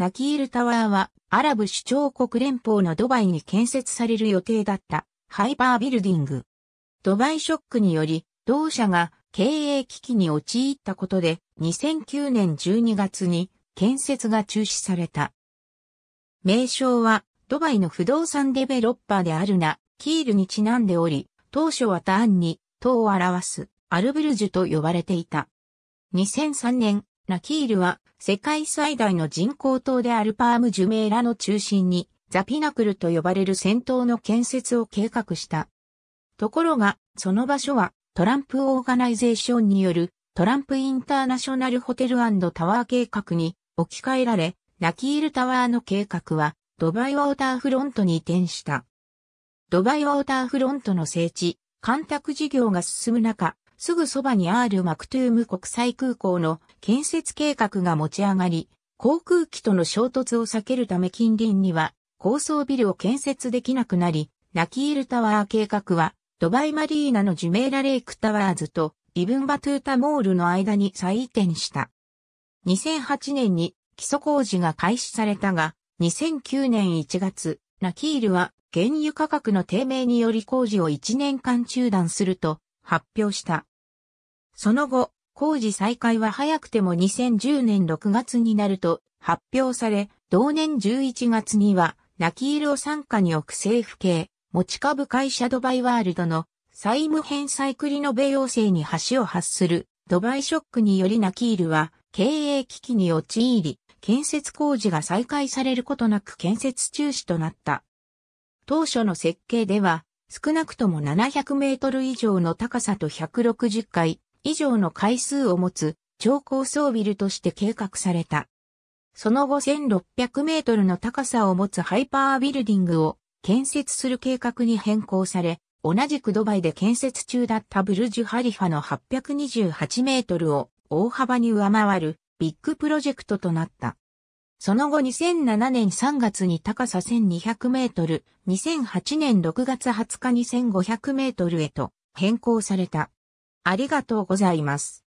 ナキールタワーはアラブ首長国連邦のドバイに建設される予定だったハイパービルディング。ドバイショックにより同社が経営危機に陥ったことで2009年12月に建設が中止された。名称はドバイの不動産デベロッパーであるナキールにちなんでおり、当初は単に、塔を表すアルブルジュと呼ばれていた。2003年、ラキールは世界最大の人工島であるパーム・ジュメーラの中心にザ・ピナクルと呼ばれる戦闘の建設を計画した。ところが、その場所はトランプ・オーガナイゼーションによるトランプ・インターナショナル・ホテルタワー計画に置き換えられ、ラキールタワーの計画はドバイウォーターフロントに移転した。ドバイウォーターフロントの聖地、干拓事業が進む中、すぐそばにアール・マクトゥーム国際空港の建設計画が持ち上がり、航空機との衝突を避けるため近隣には高層ビルを建設できなくなり、ナキールタワー計画はドバイマリーナのジュメーラレイクタワーズとイブンバトゥータモールの間に再移転した。2008年に基礎工事が開始されたが、2009年1月、ナキールは原油価格の低迷により工事を1年間中断すると発表した。その後、工事再開は早くても2010年6月になると発表され、同年11月には、ナキールを傘下に置く政府系、持ち株会社ドバイワールドの債務返済繰り延べ要請に橋を発するドバイショックによりナキールは経営危機に陥り、建設工事が再開されることなく建設中止となった。当初の設計では、少なくとも700メートル以上の高さと160階、以上の回数を持つ超高層ビルとして計画された。その後1600メートルの高さを持つハイパービルディングを建設する計画に変更され、同じくドバイで建設中だったブルジュ・ハリファの828メートルを大幅に上回るビッグプロジェクトとなった。その後2007年3月に高さ1200メートル、2008年6月20日に1500メートルへと変更された。ありがとうございます。